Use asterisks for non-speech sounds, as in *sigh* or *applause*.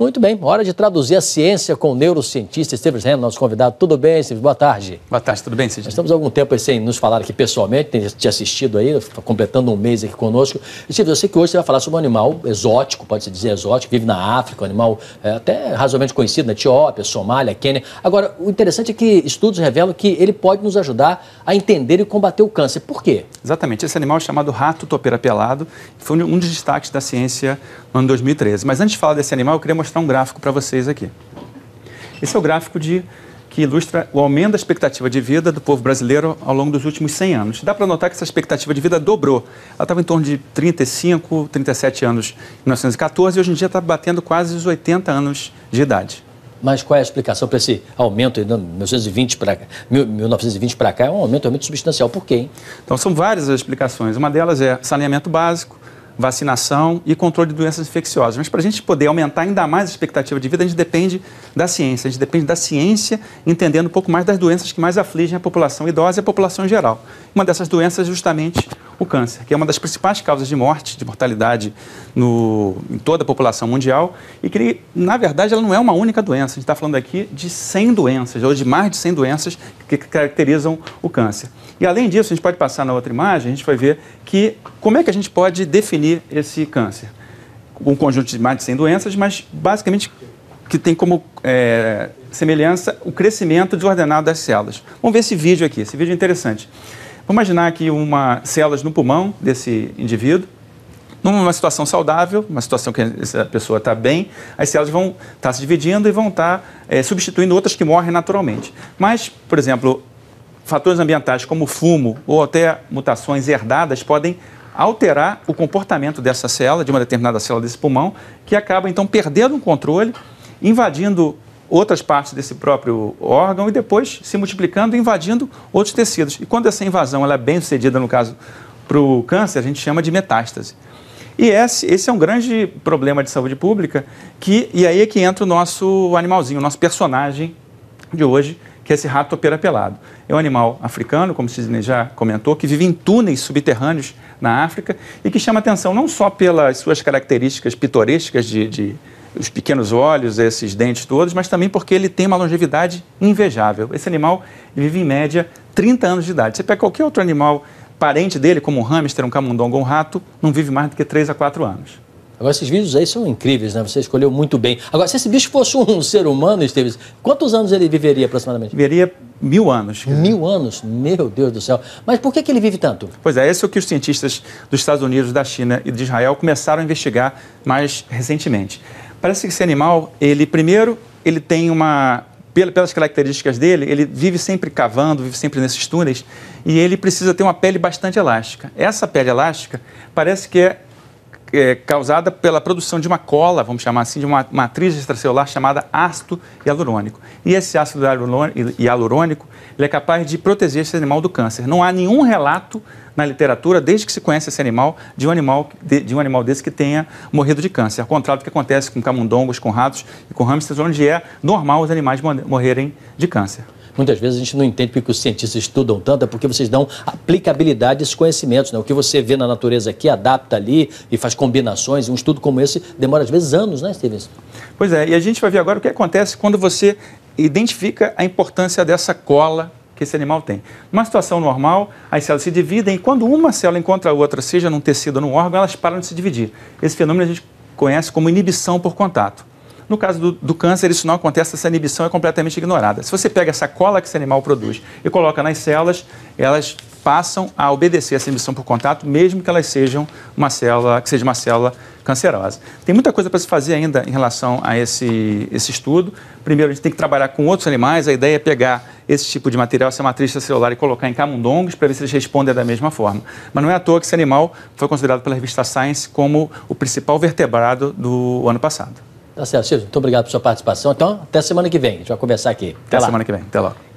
Muito bem, hora de traduzir a ciência com o neurocientista Stevens Reno, nosso convidado. Tudo bem, Stevens? Boa tarde. Boa tarde, tudo bem, Sidney? Nós estamos há algum tempo sem nos falar aqui pessoalmente, tem te assistido aí, completando um mês aqui conosco. Stevens, eu sei que hoje você vai falar sobre um animal exótico, pode-se dizer exótico, vive na África, um animal é, até razoavelmente conhecido na Etiópia, Somália, Quênia. Agora, o interessante é que estudos revelam que ele pode nos ajudar a entender e combater o câncer. Por quê? Exatamente, esse animal é chamado rato topeira pelado, foi um dos destaques da ciência no ano 2013. Mas antes de falar desse animal, eu queria mostrar mostrar um gráfico para vocês aqui. Esse é o gráfico de que ilustra o aumento da expectativa de vida do povo brasileiro ao longo dos últimos 100 anos. Dá para notar que essa expectativa de vida dobrou. Ela estava em torno de 35, 37 anos em 1914 e hoje em dia está batendo quase os 80 anos de idade. Mas qual é a explicação para esse aumento de 1920 para 1920 para cá? É um aumento realmente substancial. Por quê? Hein? Então são várias as explicações. Uma delas é saneamento básico, vacinação e controle de doenças infecciosas. Mas para a gente poder aumentar ainda mais a expectativa de vida, a gente depende da ciência. A gente depende da ciência entendendo um pouco mais das doenças que mais afligem a população idosa e a população em geral. Uma dessas doenças é justamente o câncer, que é uma das principais causas de morte, de mortalidade no, em toda a população mundial, e que, na verdade, ela não é uma única doença. A gente está falando aqui de 100 doenças, ou de mais de 100 doenças que caracterizam o câncer. E, além disso, a gente pode passar na outra imagem, a gente vai ver que como é que a gente pode definir esse câncer. Um conjunto de mais de 100 doenças, mas basicamente que tem como é, semelhança o crescimento desordenado das células. Vamos ver esse vídeo aqui, esse vídeo é interessante. Vamos imaginar aqui uma células no pulmão desse indivíduo. Numa situação saudável, uma situação que essa pessoa está bem, as células vão estar tá se dividindo e vão estar tá, é, substituindo outras que morrem naturalmente. Mas, por exemplo, fatores ambientais como fumo ou até mutações herdadas podem alterar o comportamento dessa célula, de uma determinada célula desse pulmão, que acaba então perdendo o controle, invadindo outras partes desse próprio órgão e depois se multiplicando e invadindo outros tecidos. E quando essa invasão ela é bem sucedida, no caso para o câncer, a gente chama de metástase. E esse, esse é um grande problema de saúde pública, que, e aí é que entra o nosso animalzinho, o nosso personagem de hoje, que é esse rato operapelado pelado. É um animal africano, como Sidney já comentou, que vive em túneis subterrâneos na África e que chama atenção não só pelas suas características pitorescas de, de os pequenos olhos, esses dentes todos, mas também porque ele tem uma longevidade invejável. Esse animal vive em média 30 anos de idade. Você pega qualquer outro animal parente dele, como um hamster, um camundongo, um rato, não vive mais do que 3 a 4 anos. Agora, esses vídeos aí são incríveis, né? Você escolheu muito bem. Agora, se esse bicho fosse um *laughs* ser humano, Esteves, quantos anos ele viveria aproximadamente? Viveria mil anos. Mil anos? Meu Deus do céu. Mas por que, que ele vive tanto? Pois é, esse é o que os cientistas dos Estados Unidos, da China e de Israel começaram a investigar mais recentemente. Parece que esse animal, ele primeiro, ele tem uma pelas características dele, ele vive sempre cavando, vive sempre nesses túneis e ele precisa ter uma pele bastante elástica. Essa pele elástica parece que é é, causada pela produção de uma cola, vamos chamar assim, de uma matriz extracelular chamada ácido hialurônico. E esse ácido hialurônico ele é capaz de proteger esse animal do câncer. Não há nenhum relato na literatura, desde que se conhece esse animal, de um animal, de, de um animal desse que tenha morrido de câncer. Ao contrário do que acontece com camundongos, com ratos e com hamsters, onde é normal os animais morrerem de câncer. Muitas vezes a gente não entende porque os cientistas estudam tanto, é porque vocês dão aplicabilidade a esses conhecimentos. Né? O que você vê na natureza aqui, adapta ali e faz combinações. Um estudo como esse demora, às vezes, anos, né, Stevenson? Pois é, e a gente vai ver agora o que acontece quando você identifica a importância dessa cola que esse animal tem. Numa situação normal, as células se dividem e quando uma célula encontra a outra, seja num tecido ou num órgão, elas param de se dividir. Esse fenômeno a gente conhece como inibição por contato. No caso do, do, câncer, isso não acontece, essa inibição é completamente ignorada. Se você pega essa cola que esse animal produz e coloca nas células, elas passam a obedecer essa inibição por contato, mesmo que elas sejam uma célula, que seja uma célula cancerosa. Tem muita coisa para se fazer ainda em relação a esse, esse estudo. Primeiro, a gente tem que trabalhar com outros animais. A ideia é pegar esse tipo de material, essa matriz celular, e colocar em camundongos para ver se eles respondem da mesma forma. Mas não é à toa que esse animal foi considerado pela revista Science como o principal vertebrado do ano passado. Tá certo, Silvio. Muito obrigado pela sua participação. Então, até semana que vem. A gente vai conversar aqui. Até, até semana que vem. Até logo.